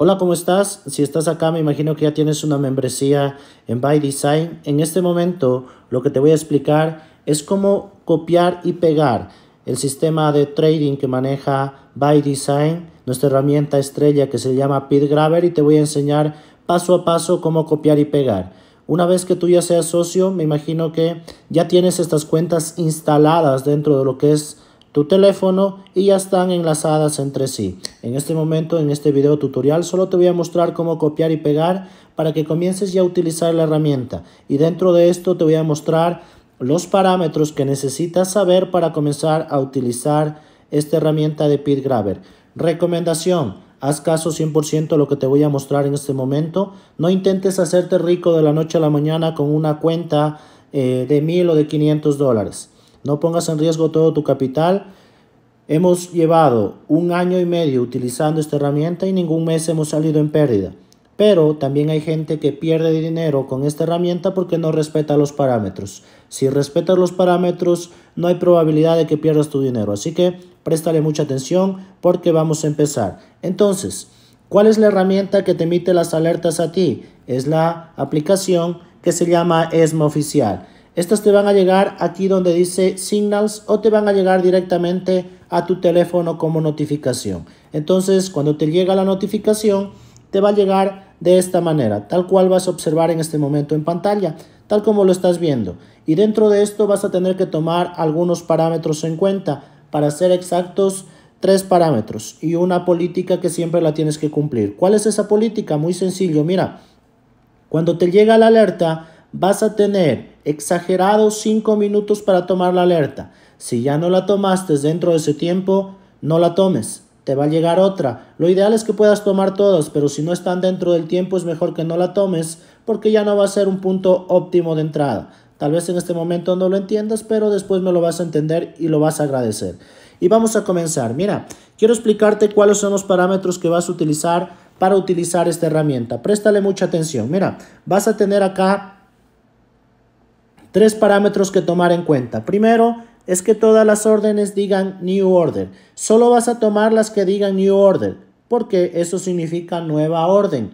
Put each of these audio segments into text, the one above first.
Hola, ¿cómo estás? Si estás acá, me imagino que ya tienes una membresía en By Design. En este momento, lo que te voy a explicar es cómo copiar y pegar el sistema de trading que maneja By Design, nuestra herramienta estrella que se llama pit Grabber, y te voy a enseñar paso a paso cómo copiar y pegar. Una vez que tú ya seas socio, me imagino que ya tienes estas cuentas instaladas dentro de lo que es teléfono y ya están enlazadas entre sí. En este momento, en este video tutorial, solo te voy a mostrar cómo copiar y pegar para que comiences ya a utilizar la herramienta. Y dentro de esto te voy a mostrar los parámetros que necesitas saber para comenzar a utilizar esta herramienta de Pit Grabber. Recomendación, haz caso 100% lo que te voy a mostrar en este momento. No intentes hacerte rico de la noche a la mañana con una cuenta eh, de mil o de 500 dólares. No pongas en riesgo todo tu capital. Hemos llevado un año y medio utilizando esta herramienta y ningún mes hemos salido en pérdida. Pero también hay gente que pierde dinero con esta herramienta porque no respeta los parámetros. Si respetas los parámetros, no hay probabilidad de que pierdas tu dinero. Así que préstale mucha atención porque vamos a empezar. Entonces, ¿cuál es la herramienta que te emite las alertas a ti? Es la aplicación que se llama ESMA Oficial. Estas te van a llegar aquí donde dice Signals o te van a llegar directamente a tu teléfono como notificación. Entonces, cuando te llega la notificación, te va a llegar de esta manera, tal cual vas a observar en este momento en pantalla, tal como lo estás viendo. Y dentro de esto vas a tener que tomar algunos parámetros en cuenta, para ser exactos, tres parámetros y una política que siempre la tienes que cumplir. ¿Cuál es esa política? Muy sencillo, mira, cuando te llega la alerta vas a tener exagerado 5 minutos para tomar la alerta. Si ya no la tomaste dentro de ese tiempo, no la tomes. Te va a llegar otra. Lo ideal es que puedas tomar todas, pero si no están dentro del tiempo es mejor que no la tomes porque ya no va a ser un punto óptimo de entrada. Tal vez en este momento no lo entiendas, pero después me lo vas a entender y lo vas a agradecer. Y vamos a comenzar. Mira, quiero explicarte cuáles son los parámetros que vas a utilizar para utilizar esta herramienta. Préstale mucha atención. Mira, vas a tener acá Tres parámetros que tomar en cuenta. Primero, es que todas las órdenes digan New Order. Solo vas a tomar las que digan New Order, porque eso significa nueva orden.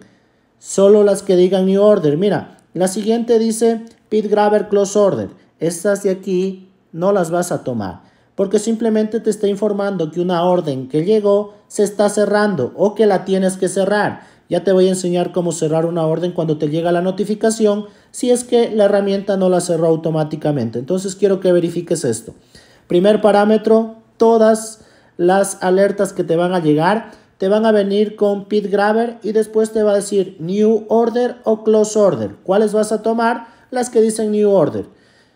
Solo las que digan New Order. Mira, la siguiente dice Pit Grabber Close Order. Estas de aquí no las vas a tomar, porque simplemente te está informando que una orden que llegó se está cerrando o que la tienes que cerrar. Ya te voy a enseñar cómo cerrar una orden cuando te llega la notificación si es que la herramienta no la cerró automáticamente. Entonces quiero que verifiques esto. Primer parámetro, todas las alertas que te van a llegar te van a venir con Pit Grabber y después te va a decir New Order o Close Order. ¿Cuáles vas a tomar? Las que dicen New Order.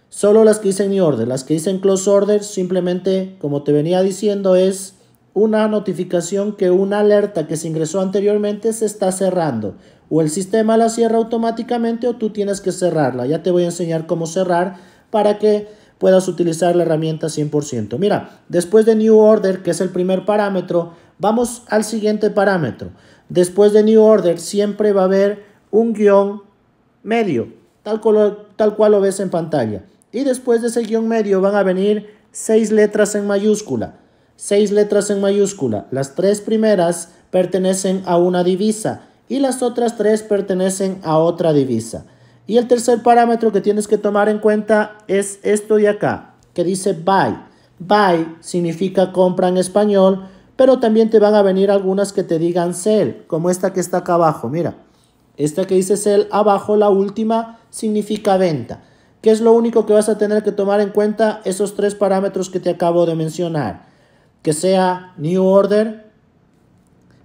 Solo las que dicen New Order. Las que dicen Close Order simplemente, como te venía diciendo, es una notificación que una alerta que se ingresó anteriormente se está cerrando. O el sistema la cierra automáticamente o tú tienes que cerrarla. Ya te voy a enseñar cómo cerrar para que puedas utilizar la herramienta 100%. Mira, después de New Order, que es el primer parámetro, vamos al siguiente parámetro. Después de New Order siempre va a haber un guión medio, tal, tal cual lo ves en pantalla. Y después de ese guión medio van a venir seis letras en mayúscula seis letras en mayúscula. Las tres primeras pertenecen a una divisa y las otras tres pertenecen a otra divisa. Y el tercer parámetro que tienes que tomar en cuenta es esto de acá, que dice buy. Buy significa compra en español, pero también te van a venir algunas que te digan sell, como esta que está acá abajo, mira. Esta que dice sell abajo, la última, significa venta. Que es lo único que vas a tener que tomar en cuenta? Esos tres parámetros que te acabo de mencionar que sea New Order.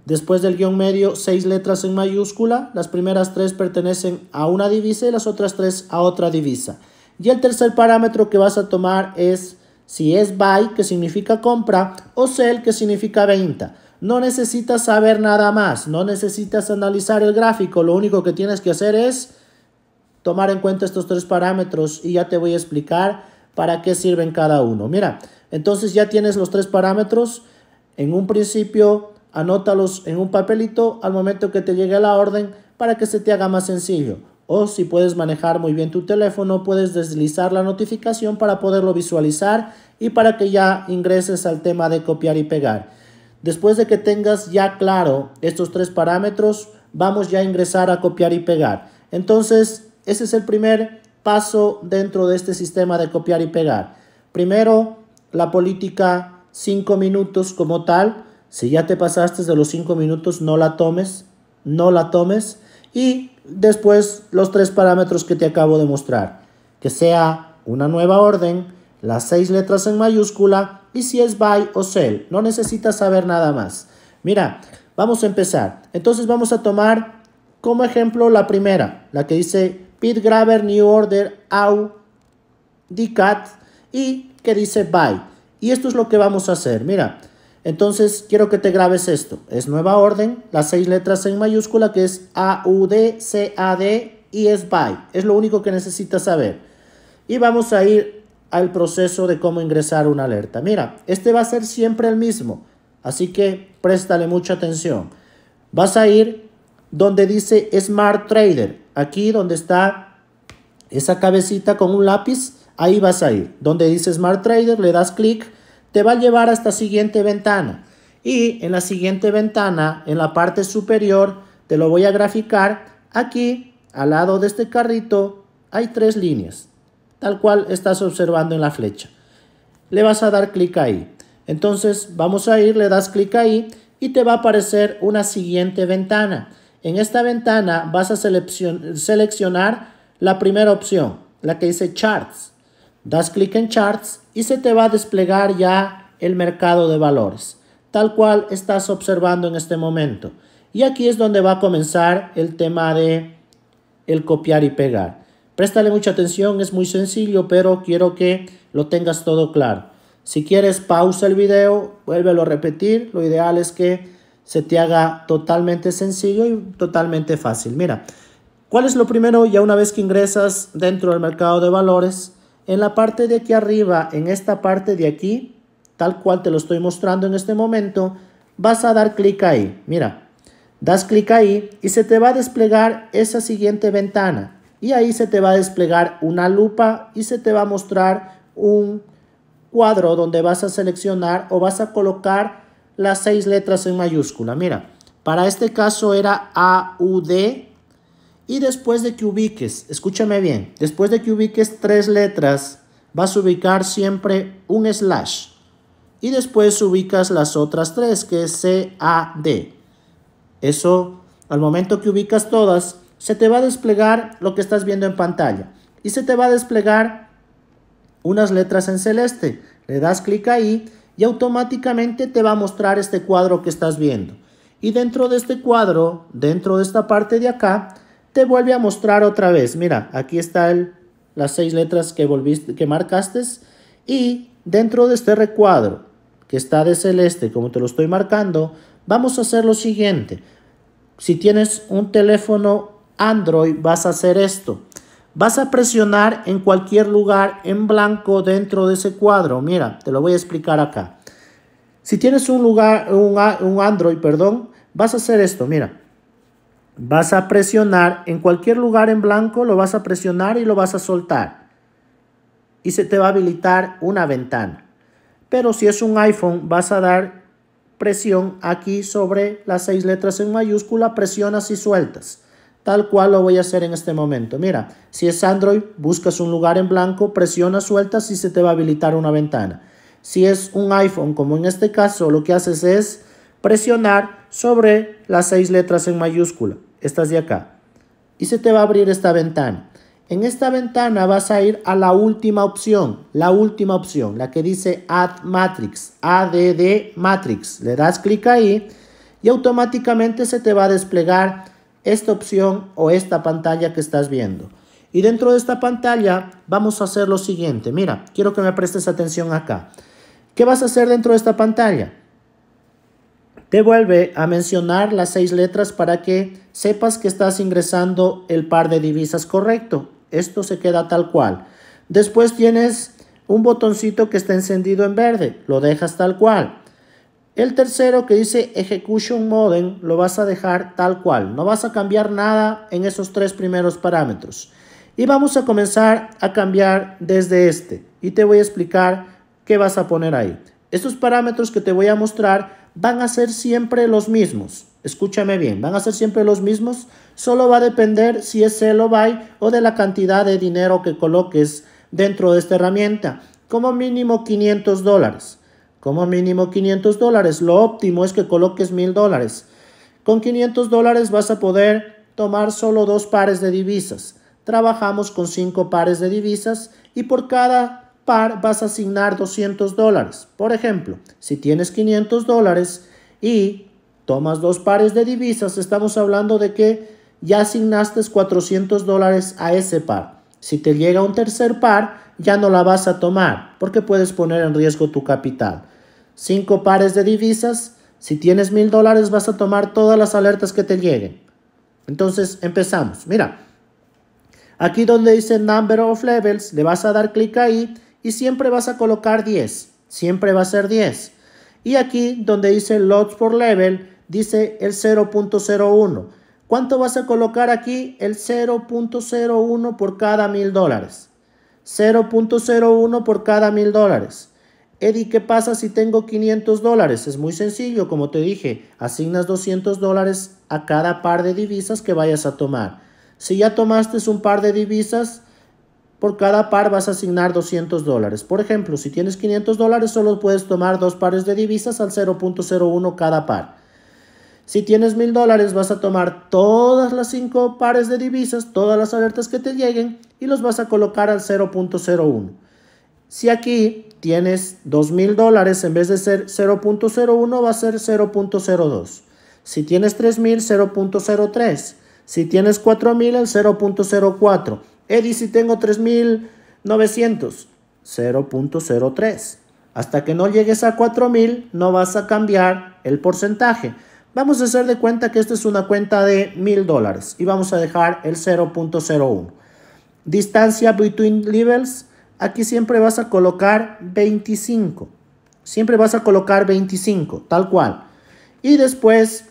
Después del guión medio, seis letras en mayúscula. Las primeras tres pertenecen a una divisa y las otras tres a otra divisa. Y el tercer parámetro que vas a tomar es si es buy, que significa compra, o sell, que significa venta. No necesitas saber nada más, no necesitas analizar el gráfico, lo único que tienes que hacer es tomar en cuenta estos tres parámetros y ya te voy a explicar para qué sirven cada uno. Mira, entonces ya tienes los tres parámetros. En un principio, anótalos en un papelito al momento que te llegue la orden para que se te haga más sencillo. O si puedes manejar muy bien tu teléfono, puedes deslizar la notificación para poderlo visualizar y para que ya ingreses al tema de copiar y pegar. Después de que tengas ya claro estos tres parámetros, vamos ya a ingresar a copiar y pegar. Entonces, ese es el primer paso dentro de este sistema de copiar y pegar. Primero, la política cinco minutos como tal. Si ya te pasaste de los cinco minutos, no la tomes, no la tomes. Y después los tres parámetros que te acabo de mostrar. Que sea una nueva orden, las seis letras en mayúscula y si es buy o sell. No necesitas saber nada más. Mira, vamos a empezar. Entonces vamos a tomar como ejemplo la primera, la que dice Pit Grabber New Order Au Dicat y que dice buy. Y esto es lo que vamos a hacer, mira. Entonces quiero que te grabes esto. Es nueva orden, las seis letras en mayúscula que es A, U, D, C, A, D y es buy. Es lo único que necesitas saber. Y vamos a ir al proceso de cómo ingresar una alerta. Mira, este va a ser siempre el mismo. Así que préstale mucha atención. Vas a ir donde dice Smart Trader. Aquí donde está esa cabecita con un lápiz Ahí vas a ir. Donde dice Smart Trader, le das clic, te va a llevar a esta siguiente ventana. Y en la siguiente ventana, en la parte superior, te lo voy a graficar. Aquí, al lado de este carrito, hay tres líneas, tal cual estás observando en la flecha. Le vas a dar clic ahí. Entonces, vamos a ir, le das clic ahí y te va a aparecer una siguiente ventana. En esta ventana vas a seleccionar la primera opción, la que dice Charts. Das clic en Charts y se te va a desplegar ya el mercado de valores, tal cual estás observando en este momento. Y aquí es donde va a comenzar el tema de el copiar y pegar. Préstale mucha atención, es muy sencillo, pero quiero que lo tengas todo claro. Si quieres, pausa el video, vuélvelo a repetir. Lo ideal es que se te haga totalmente sencillo y totalmente fácil. Mira, ¿cuál es lo primero? Ya una vez que ingresas dentro del mercado de valores, en la parte de aquí arriba, en esta parte de aquí, tal cual te lo estoy mostrando en este momento, vas a dar clic ahí. Mira, das clic ahí y se te va a desplegar esa siguiente ventana. Y ahí se te va a desplegar una lupa y se te va a mostrar un cuadro donde vas a seleccionar o vas a colocar las seis letras en mayúscula. Mira, para este caso era AUD y después de que ubiques, escúchame bien, después de que ubiques tres letras, vas a ubicar siempre un slash. Y después ubicas las otras tres, que es C, A, D. Eso, al momento que ubicas todas, se te va a desplegar lo que estás viendo en pantalla. Y se te va a desplegar unas letras en celeste. Le das clic ahí y automáticamente te va a mostrar este cuadro que estás viendo. Y dentro de este cuadro, dentro de esta parte de acá, te vuelve a mostrar otra vez. Mira, aquí están las seis letras que, volviste, que marcaste y dentro de este recuadro que está de celeste, como te lo estoy marcando, vamos a hacer lo siguiente. Si tienes un teléfono Android, vas a hacer esto. Vas a presionar en cualquier lugar en blanco dentro de ese cuadro. Mira, te lo voy a explicar acá. Si tienes un lugar, un, un Android, perdón, vas a hacer esto. Mira, Vas a presionar en cualquier lugar en blanco, lo vas a presionar y lo vas a soltar. Y se te va a habilitar una ventana. Pero si es un iPhone, vas a dar presión aquí sobre las seis letras en mayúscula, presionas y sueltas. Tal cual lo voy a hacer en este momento. Mira, si es Android, buscas un lugar en blanco, presionas, sueltas y se te va a habilitar una ventana. Si es un iPhone, como en este caso, lo que haces es presionar sobre las seis letras en mayúscula estás de acá. Y se te va a abrir esta ventana. En esta ventana vas a ir a la última opción, la última opción, la que dice Add Matrix, ADD Matrix. Le das clic ahí y automáticamente se te va a desplegar esta opción o esta pantalla que estás viendo. Y dentro de esta pantalla vamos a hacer lo siguiente. Mira, quiero que me prestes atención acá. ¿Qué vas a hacer dentro de esta pantalla? vuelve a mencionar las seis letras para que sepas que estás ingresando el par de divisas correcto. Esto se queda tal cual. Después tienes un botoncito que está encendido en verde, lo dejas tal cual. El tercero que dice Execution Modem lo vas a dejar tal cual. No vas a cambiar nada en esos tres primeros parámetros. Y vamos a comenzar a cambiar desde este. Y te voy a explicar qué vas a poner ahí. Estos parámetros que te voy a mostrar van a ser siempre los mismos. Escúchame bien, van a ser siempre los mismos. Solo va a depender si es sell o buy o de la cantidad de dinero que coloques dentro de esta herramienta. Como mínimo 500 dólares. Como mínimo 500 dólares. Lo óptimo es que coloques 1000 dólares. Con 500 dólares vas a poder tomar solo dos pares de divisas. Trabajamos con cinco pares de divisas y por cada par vas a asignar 200 dólares. Por ejemplo, si tienes 500 dólares y tomas dos pares de divisas, estamos hablando de que ya asignaste 400 dólares a ese par. Si te llega un tercer par, ya no la vas a tomar porque puedes poner en riesgo tu capital. Cinco pares de divisas, si tienes mil dólares vas a tomar todas las alertas que te lleguen. Entonces empezamos. Mira, aquí donde dice Number of Levels, le vas a dar clic ahí y siempre vas a colocar 10. Siempre va a ser 10. Y aquí donde dice lots por level, dice el 0.01. ¿Cuánto vas a colocar aquí? El 0.01 por cada mil dólares. 0.01 por cada mil dólares. Eddie, ¿qué pasa si tengo 500 dólares? Es muy sencillo, como te dije, asignas 200 dólares a cada par de divisas que vayas a tomar. Si ya tomaste un par de divisas, por cada par vas a asignar 200 dólares. Por ejemplo, si tienes 500 dólares, solo puedes tomar dos pares de divisas al 0.01 cada par. Si tienes 1000 dólares, vas a tomar todas las cinco pares de divisas, todas las alertas que te lleguen y los vas a colocar al 0.01. Si aquí tienes 2000 dólares, en vez de ser 0.01, va a ser 0.02. Si tienes 3000, 0.03. Si tienes 4000, el 0.04. Eddie, eh, si tengo 3900, 0.03. Hasta que no llegues a 4000, no vas a cambiar el porcentaje. Vamos a hacer de cuenta que esta es una cuenta de 1000 dólares y vamos a dejar el 0.01. Distancia between levels, aquí siempre vas a colocar 25. Siempre vas a colocar 25, tal cual. Y después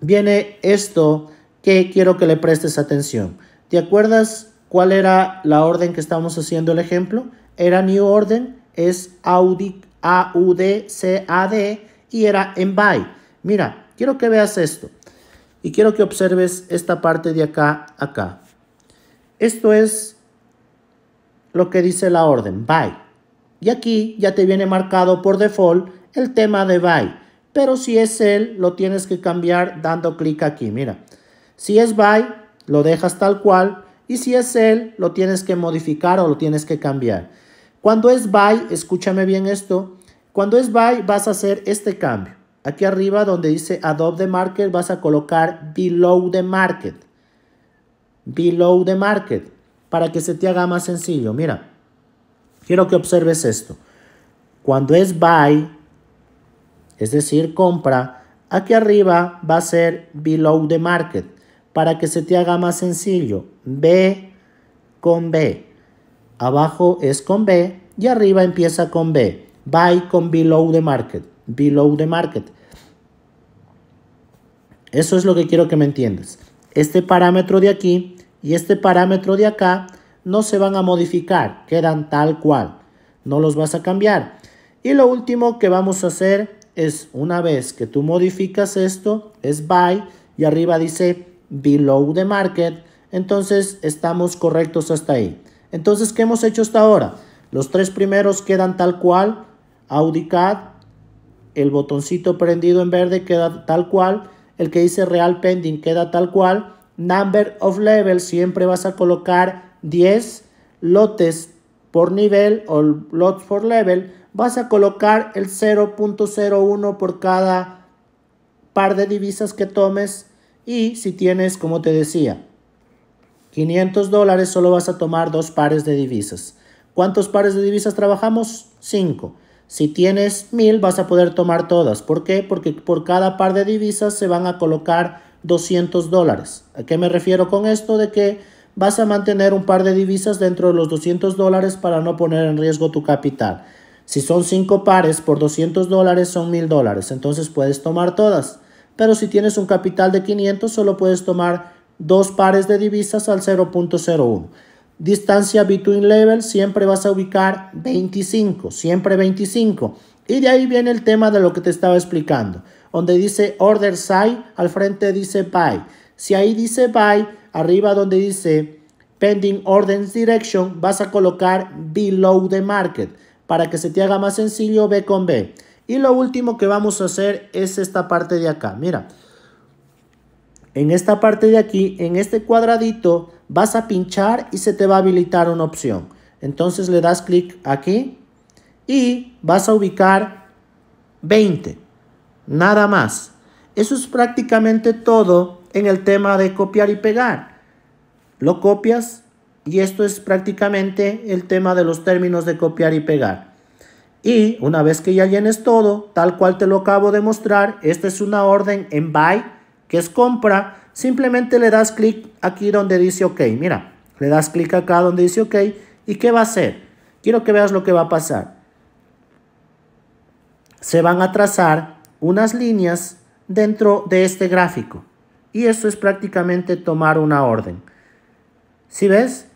viene esto que quiero que le prestes atención. ¿Te acuerdas ¿Cuál era la orden que estábamos haciendo el ejemplo? Era New Order, es Audi, A-U-D-C-A-D y era en BY. Mira, quiero que veas esto y quiero que observes esta parte de acá, acá. Esto es lo que dice la orden, by. Y aquí ya te viene marcado por default el tema de by, Pero si es él, lo tienes que cambiar dando clic aquí, mira. Si es by lo dejas tal cual y si es él, lo tienes que modificar o lo tienes que cambiar. Cuando es buy, escúchame bien esto, cuando es buy, vas a hacer este cambio. Aquí arriba donde dice Adobe the Market vas a colocar Below the Market. Below the Market. Para que se te haga más sencillo. Mira, quiero que observes esto. Cuando es buy, es decir, compra, aquí arriba va a ser Below the Market. Para que se te haga más sencillo. B con B. Abajo es con B y arriba empieza con B. Buy con below the market. Below the market. Eso es lo que quiero que me entiendas. Este parámetro de aquí y este parámetro de acá no se van a modificar, quedan tal cual. No los vas a cambiar. Y lo último que vamos a hacer es, una vez que tú modificas esto, es buy y arriba dice below the market, entonces estamos correctos hasta ahí. Entonces, ¿qué hemos hecho hasta ahora? Los tres primeros quedan tal cual, AudiCAD, el botoncito prendido en verde queda tal cual, el que dice Real Pending queda tal cual, Number of level siempre vas a colocar 10 lotes por nivel o lots for level, vas a colocar el 0.01 por cada par de divisas que tomes y si tienes, como te decía, 500 dólares solo vas a tomar dos pares de divisas. ¿Cuántos pares de divisas trabajamos? 5. Si tienes 1000 vas a poder tomar todas. ¿Por qué? Porque por cada par de divisas se van a colocar 200 dólares. ¿A qué me refiero con esto? De que vas a mantener un par de divisas dentro de los 200 dólares para no poner en riesgo tu capital. Si son cinco pares por 200 dólares son 1000 dólares, entonces puedes tomar todas. Pero si tienes un capital de 500 solo puedes tomar dos pares de divisas al 0.01. Distancia between level, siempre vas a ubicar 25, siempre 25. Y de ahí viene el tema de lo que te estaba explicando, donde dice order side, al frente dice buy. Si ahí dice buy, arriba donde dice pending orders direction, vas a colocar below the market. Para que se te haga más sencillo, B con B. Y lo último que vamos a hacer es esta parte de acá. Mira, en esta parte de aquí, en este cuadradito, vas a pinchar y se te va a habilitar una opción. Entonces le das clic aquí y vas a ubicar 20. Nada más. Eso es prácticamente todo en el tema de copiar y pegar. Lo copias y esto es prácticamente el tema de los términos de copiar y pegar. Y una vez que ya llenes todo, tal cual te lo acabo de mostrar, esta es una orden en byte que es compra, simplemente le das clic aquí donde dice OK. Mira, le das clic acá donde dice OK. ¿Y qué va a hacer? Quiero que veas lo que va a pasar. Se van a trazar unas líneas dentro de este gráfico. Y eso es prácticamente tomar una orden. Si ves,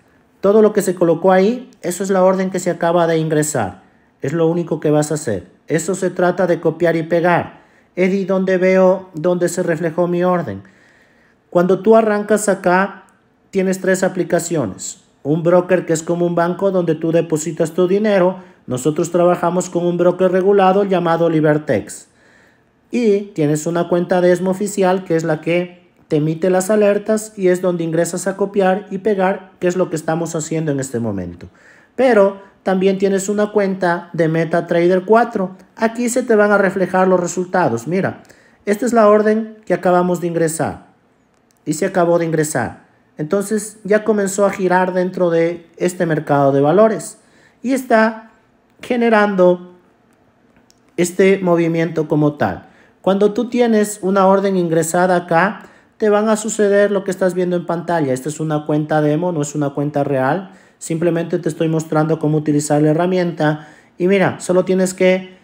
todo lo que se colocó ahí, eso es la orden que se acaba de ingresar. Es lo único que vas a hacer. Eso se trata de copiar y pegar es donde veo dónde se reflejó mi orden. Cuando tú arrancas acá, tienes tres aplicaciones. Un broker que es como un banco donde tú depositas tu dinero. Nosotros trabajamos con un broker regulado llamado Libertex. Y tienes una cuenta de ESMO oficial que es la que te emite las alertas y es donde ingresas a copiar y pegar, que es lo que estamos haciendo en este momento. Pero también tienes una cuenta de MetaTrader 4. Aquí se te van a reflejar los resultados. Mira, esta es la orden que acabamos de ingresar. Y se acabó de ingresar. Entonces ya comenzó a girar dentro de este mercado de valores. Y está generando este movimiento como tal. Cuando tú tienes una orden ingresada acá, te van a suceder lo que estás viendo en pantalla. Esta es una cuenta demo, no es una cuenta real Simplemente te estoy mostrando cómo utilizar la herramienta. Y mira, solo tienes que...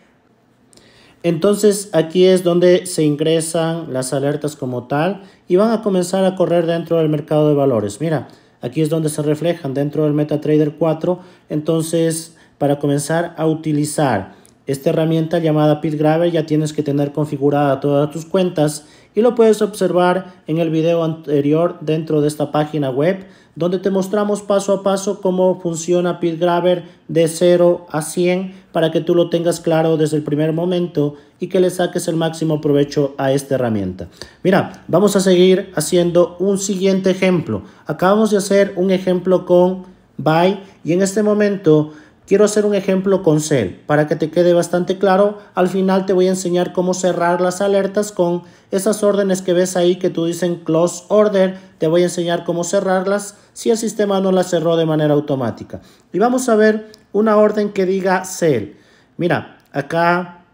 Entonces aquí es donde se ingresan las alertas como tal y van a comenzar a correr dentro del mercado de valores. Mira, aquí es donde se reflejan dentro del MetaTrader 4. Entonces, para comenzar a utilizar esta herramienta llamada PitGraver ya tienes que tener configurada todas tus cuentas y lo puedes observar en el video anterior dentro de esta página web donde te mostramos paso a paso cómo funciona PitGrabber de 0 a 100 para que tú lo tengas claro desde el primer momento y que le saques el máximo provecho a esta herramienta. Mira, vamos a seguir haciendo un siguiente ejemplo. Acabamos de hacer un ejemplo con Buy y en este momento Quiero hacer un ejemplo con Cell. Para que te quede bastante claro, al final te voy a enseñar cómo cerrar las alertas con esas órdenes que ves ahí que tú dicen close order. Te voy a enseñar cómo cerrarlas si el sistema no las cerró de manera automática. Y vamos a ver una orden que diga Cell. Mira, acá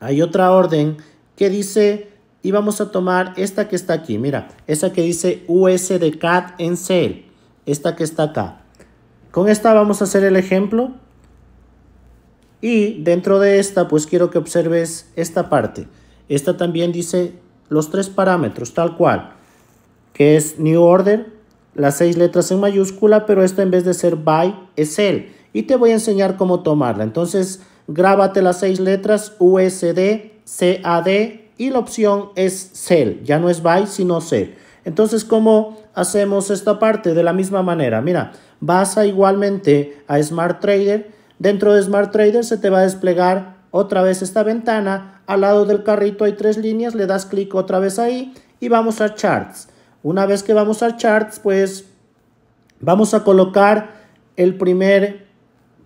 hay otra orden que dice y vamos a tomar esta que está aquí. Mira, esa que dice USDCAT en Cell. Esta que está acá. Con esta vamos a hacer el ejemplo y dentro de esta pues quiero que observes esta parte. Esta también dice los tres parámetros tal cual, que es new order, las seis letras en mayúscula, pero esta en vez de ser by es el. Y te voy a enseñar cómo tomarla. Entonces grábate las seis letras USD, CAD y la opción es cell, ya no es by sino sell. Entonces, ¿cómo hacemos esta parte? De la misma manera, mira, Vas igualmente a Smart Trader. Dentro de Smart Trader se te va a desplegar otra vez esta ventana. Al lado del carrito hay tres líneas, le das clic otra vez ahí y vamos a Charts. Una vez que vamos a Charts, pues vamos a colocar el primer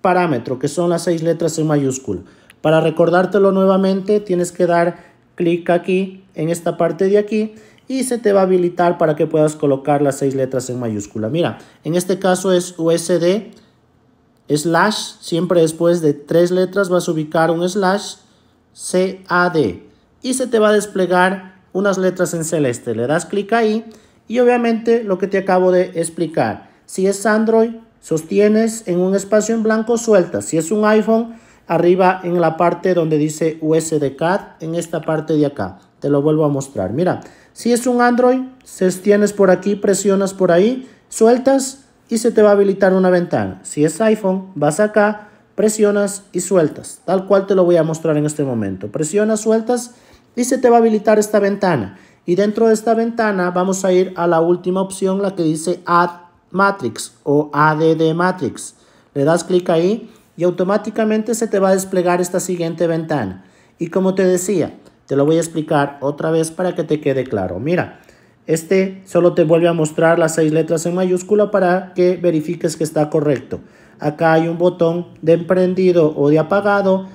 parámetro, que son las seis letras en mayúscula. Para recordártelo nuevamente, tienes que dar clic aquí, en esta parte de aquí, y se te va a habilitar para que puedas colocar las seis letras en mayúscula. Mira, en este caso es USD slash, siempre después de tres letras vas a ubicar un slash CAD y se te va a desplegar unas letras en celeste. Le das clic ahí y obviamente lo que te acabo de explicar. Si es Android, sostienes en un espacio en blanco, suelta. Si es un iPhone, arriba en la parte donde dice USD CAD, en esta parte de acá. Te lo vuelvo a mostrar. Mira, si es un Android, se tienes por aquí, presionas por ahí, sueltas y se te va a habilitar una ventana. Si es iPhone, vas acá, presionas y sueltas, tal cual te lo voy a mostrar en este momento. Presionas, sueltas y se te va a habilitar esta ventana. Y dentro de esta ventana vamos a ir a la última opción, la que dice Add Matrix o ADD Matrix. Le das clic ahí y automáticamente se te va a desplegar esta siguiente ventana. Y como te decía, te lo voy a explicar otra vez para que te quede claro. Mira, este solo te vuelve a mostrar las seis letras en mayúscula para que verifiques que está correcto. Acá hay un botón de emprendido o de apagado.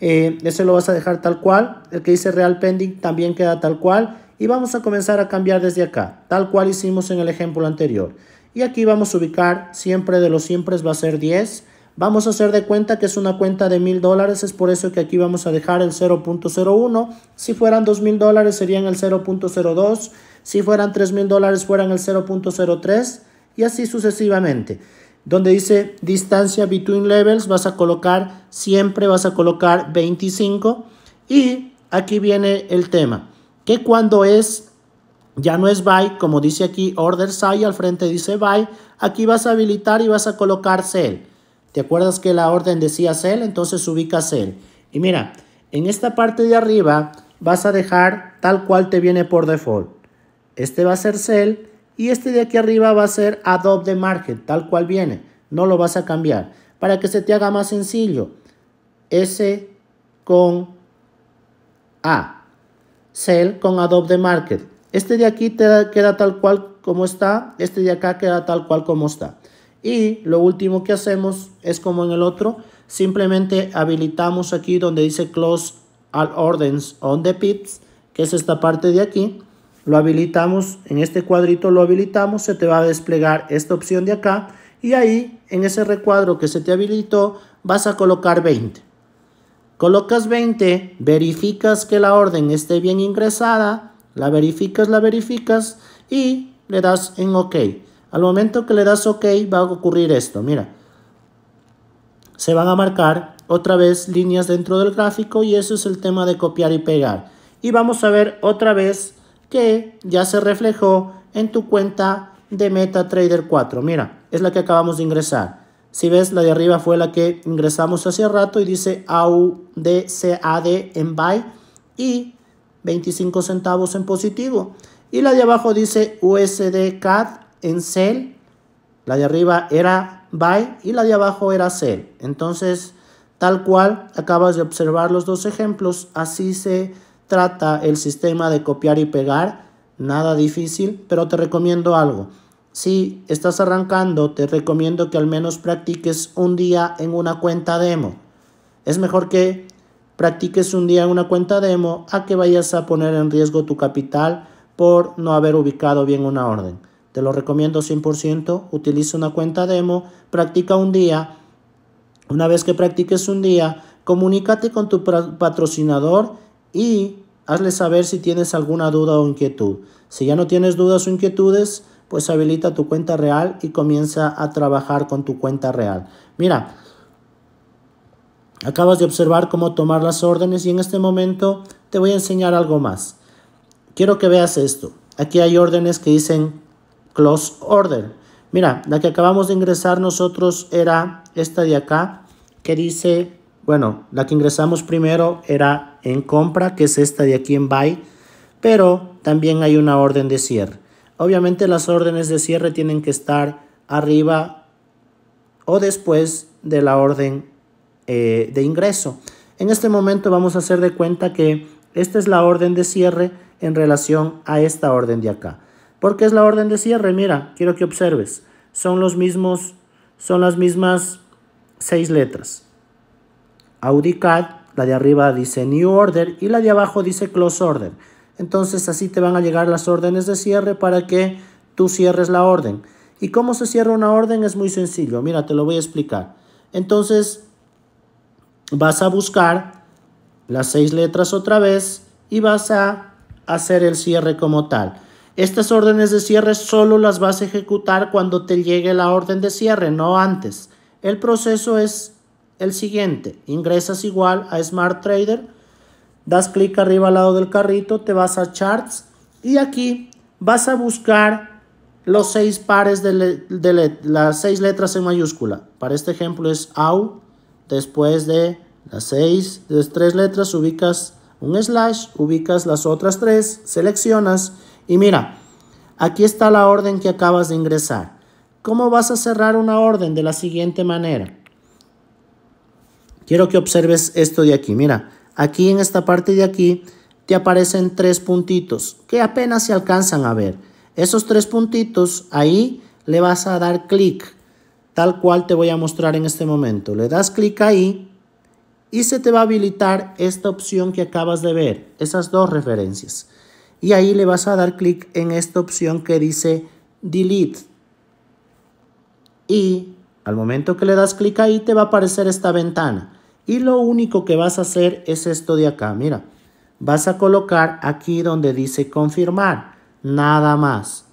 Eh, ese lo vas a dejar tal cual. El que dice Real Pending también queda tal cual. Y vamos a comenzar a cambiar desde acá, tal cual hicimos en el ejemplo anterior. Y aquí vamos a ubicar siempre de los siempre va a ser 10. Vamos a hacer de cuenta que es una cuenta de mil dólares, es por eso que aquí vamos a dejar el 0.01. Si fueran dos mil dólares serían el 0.02, si fueran tres mil dólares fueran el 0.03 y así sucesivamente. Donde dice distancia between levels vas a colocar, siempre vas a colocar 25 y aquí viene el tema, que cuando es ya no es buy, como dice aquí order hay al frente dice buy, aquí vas a habilitar y vas a colocar sell. ¿Te acuerdas que la orden decía cell? Entonces ubica cell. Y mira, en esta parte de arriba vas a dejar tal cual te viene por default. Este va a ser cell y este de aquí arriba va a ser Adobe market, tal cual viene. No lo vas a cambiar. Para que se te haga más sencillo. S con A. Cell con Adobe market. Este de aquí te queda tal cual como está. Este de acá queda tal cual como está. Y lo último que hacemos es como en el otro, simplemente habilitamos aquí donde dice Close All Ordens on the Pips, que es esta parte de aquí. Lo habilitamos, en este cuadrito lo habilitamos, se te va a desplegar esta opción de acá. Y ahí, en ese recuadro que se te habilitó, vas a colocar 20. Colocas 20, verificas que la orden esté bien ingresada, la verificas, la verificas y le das en OK. Al momento que le das OK va a ocurrir esto, mira. Se van a marcar otra vez líneas dentro del gráfico y eso es el tema de copiar y pegar. Y vamos a ver otra vez que ya se reflejó en tu cuenta de MetaTrader 4. Mira, es la que acabamos de ingresar. Si ves, la de arriba fue la que ingresamos hace rato y dice AUDCAD en buy y 25 centavos en positivo. Y la de abajo dice USD en sell, la de arriba era buy y la de abajo era sell. Entonces, tal cual acabas de observar los dos ejemplos, así se trata el sistema de copiar y pegar, nada difícil, pero te recomiendo algo. Si estás arrancando, te recomiendo que al menos practiques un día en una cuenta demo. Es mejor que practiques un día en una cuenta demo a que vayas a poner en riesgo tu capital por no haber ubicado bien una orden. Te lo recomiendo 100%. Utiliza una cuenta demo, practica un día. Una vez que practiques un día, comunícate con tu patrocinador y hazle saber si tienes alguna duda o inquietud. Si ya no tienes dudas o inquietudes, pues habilita tu cuenta real y comienza a trabajar con tu cuenta real. Mira, acabas de observar cómo tomar las órdenes y en este momento te voy a enseñar algo más. Quiero que veas esto. Aquí hay órdenes que dicen close order. Mira, la que acabamos de ingresar nosotros era esta de acá que dice, bueno, la que ingresamos primero era en compra, que es esta de aquí en buy, pero también hay una orden de cierre. Obviamente las órdenes de cierre tienen que estar arriba o después de la orden eh, de ingreso. En este momento vamos a hacer de cuenta que esta es la orden de cierre en relación a esta orden de acá. Porque es la orden de cierre, mira, quiero que observes. Son los mismos, son las mismas seis letras. Audicat, la de arriba dice New Order y la de abajo dice Close Order. Entonces así te van a llegar las órdenes de cierre para que tú cierres la orden. ¿Y cómo se cierra una orden? Es muy sencillo. Mira, te lo voy a explicar. Entonces, vas a buscar las seis letras otra vez y vas a hacer el cierre como tal. Estas órdenes de cierre solo las vas a ejecutar cuando te llegue la orden de cierre, no antes. El proceso es el siguiente. Ingresas igual a Smart Trader, das clic arriba al lado del carrito, te vas a Charts y aquí vas a buscar los seis pares de, las seis letras en mayúscula. Para este ejemplo es AU. Después de las seis, tres letras ubicas un slash, ubicas las otras tres, seleccionas y mira, aquí está la orden que acabas de ingresar. ¿Cómo vas a cerrar una orden? De la siguiente manera. Quiero que observes esto de aquí. Mira, aquí en esta parte de aquí te aparecen tres puntitos que apenas se alcanzan a ver. Esos tres puntitos, ahí le vas a dar clic, tal cual te voy a mostrar en este momento. Le das clic ahí y se te va a habilitar esta opción que acabas de ver, esas dos referencias y ahí le vas a dar clic en esta opción que dice Delete. Y al momento que le das clic ahí te va a aparecer esta ventana. Y lo único que vas a hacer es esto de acá, mira. Vas a colocar aquí donde dice confirmar, nada más.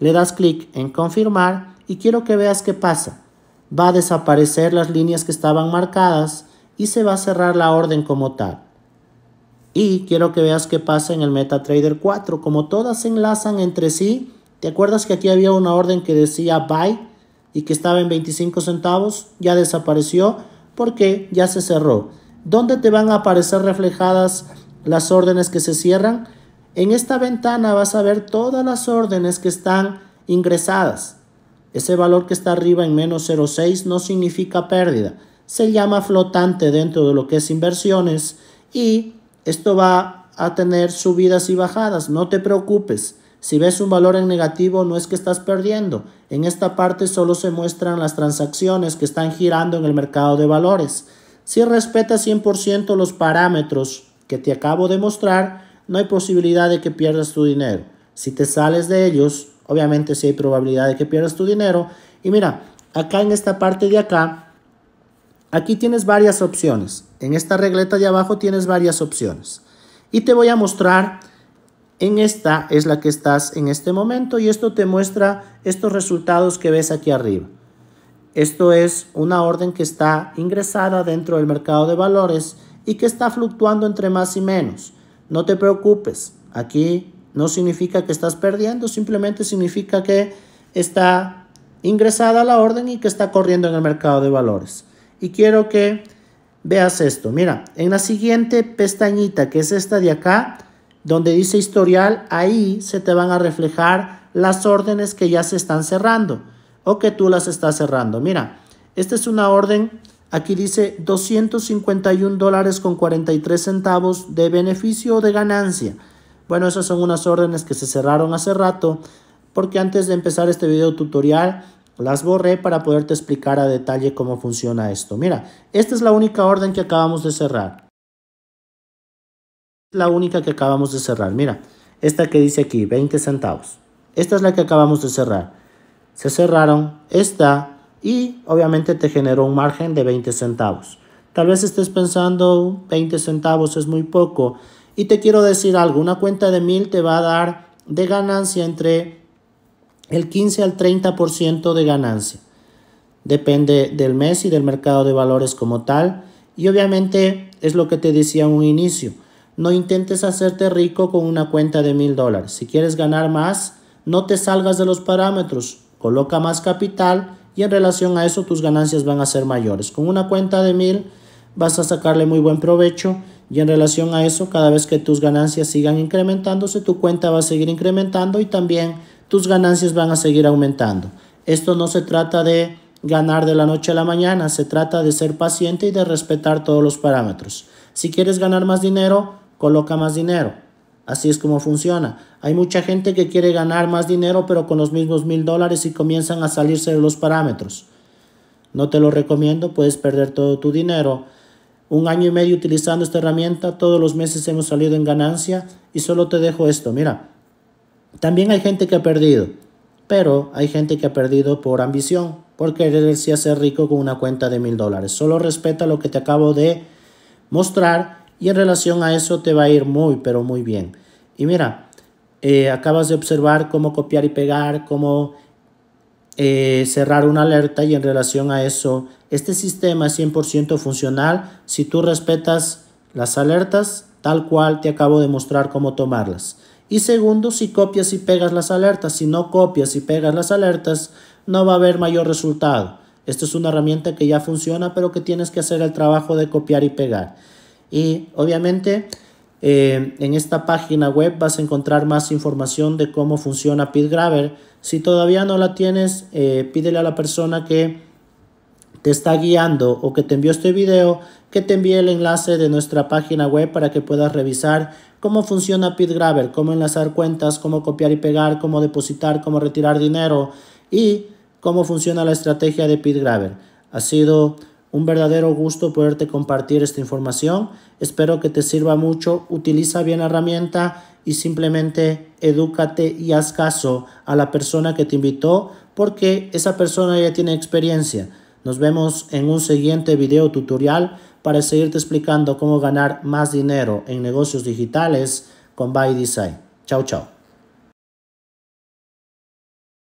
Le das clic en confirmar y quiero que veas qué pasa. Va a desaparecer las líneas que estaban marcadas y se va a cerrar la orden como tal. Y quiero que veas qué pasa en el MetaTrader 4. Como todas se enlazan entre sí, ¿te acuerdas que aquí había una orden que decía buy y que estaba en 25 centavos? Ya desapareció porque ya se cerró. ¿Dónde te van a aparecer reflejadas las órdenes que se cierran? En esta ventana vas a ver todas las órdenes que están ingresadas. Ese valor que está arriba en menos 0,6 no significa pérdida. Se llama flotante dentro de lo que es inversiones y esto va a tener subidas y bajadas, no te preocupes. Si ves un valor en negativo no es que estás perdiendo. En esta parte solo se muestran las transacciones que están girando en el mercado de valores. Si respetas 100% los parámetros que te acabo de mostrar, no hay posibilidad de que pierdas tu dinero. Si te sales de ellos, obviamente sí hay probabilidad de que pierdas tu dinero. Y mira, acá en esta parte de acá Aquí tienes varias opciones. En esta regleta de abajo tienes varias opciones. Y te voy a mostrar, en esta es la que estás en este momento y esto te muestra estos resultados que ves aquí arriba. Esto es una orden que está ingresada dentro del mercado de valores y que está fluctuando entre más y menos. No te preocupes, aquí no significa que estás perdiendo, simplemente significa que está ingresada la orden y que está corriendo en el mercado de valores y quiero que veas esto. Mira, en la siguiente pestañita, que es esta de acá, donde dice historial, ahí se te van a reflejar las órdenes que ya se están cerrando o que tú las estás cerrando. Mira, esta es una orden, aquí dice 251 dólares con 43 centavos de beneficio o de ganancia. Bueno, esas son unas órdenes que se cerraron hace rato porque antes de empezar este video tutorial las borré para poderte explicar a detalle cómo funciona esto. Mira, esta es la única orden que acabamos de cerrar. La única que acabamos de cerrar. Mira, esta que dice aquí, 20 centavos. Esta es la que acabamos de cerrar. Se cerraron esta y obviamente te generó un margen de 20 centavos. Tal vez estés pensando 20 centavos es muy poco. Y te quiero decir algo, una cuenta de 1000 te va a dar de ganancia entre el 15 al 30% de ganancia. Depende del mes y del mercado de valores como tal. Y obviamente es lo que te decía en un inicio. No intentes hacerte rico con una cuenta de mil dólares. Si quieres ganar más, no te salgas de los parámetros. Coloca más capital y en relación a eso tus ganancias van a ser mayores. Con una cuenta de mil vas a sacarle muy buen provecho y en relación a eso cada vez que tus ganancias sigan incrementándose tu cuenta va a seguir incrementando y también tus ganancias van a seguir aumentando. Esto no se trata de ganar de la noche a la mañana, se trata de ser paciente y de respetar todos los parámetros. Si quieres ganar más dinero, coloca más dinero. Así es como funciona. Hay mucha gente que quiere ganar más dinero pero con los mismos mil dólares y comienzan a salirse de los parámetros. No te lo recomiendo, puedes perder todo tu dinero. Un año y medio utilizando esta herramienta, todos los meses hemos salido en ganancia y solo te dejo esto, mira, también hay gente que ha perdido, pero hay gente que ha perdido por ambición, por quererse hacer rico con una cuenta de mil dólares. Solo respeta lo que te acabo de mostrar y en relación a eso te va a ir muy, pero muy bien. Y mira, eh, acabas de observar cómo copiar y pegar, cómo eh, cerrar una alerta y en relación a eso, este sistema es 100% funcional si tú respetas las alertas tal cual te acabo de mostrar cómo tomarlas. Y segundo, si copias y pegas las alertas, si no copias y pegas las alertas, no va a haber mayor resultado. Esto es una herramienta que ya funciona, pero que tienes que hacer el trabajo de copiar y pegar. Y obviamente eh, en esta página web vas a encontrar más información de cómo funciona PitGrabber Si todavía no la tienes, eh, pídele a la persona que te está guiando o que te envió este video, que te envíe el enlace de nuestra página web para que puedas revisar cómo funciona PitGrabber, cómo enlazar cuentas, cómo copiar y pegar, cómo depositar, cómo retirar dinero y cómo funciona la estrategia de PitGrabber. Ha sido un verdadero gusto poderte compartir esta información. Espero que te sirva mucho. Utiliza bien la herramienta y simplemente edúcate y haz caso a la persona que te invitó porque esa persona ya tiene experiencia nos vemos en un siguiente video tutorial para seguirte explicando cómo ganar más dinero en negocios digitales con Buy Design. Chao, chao.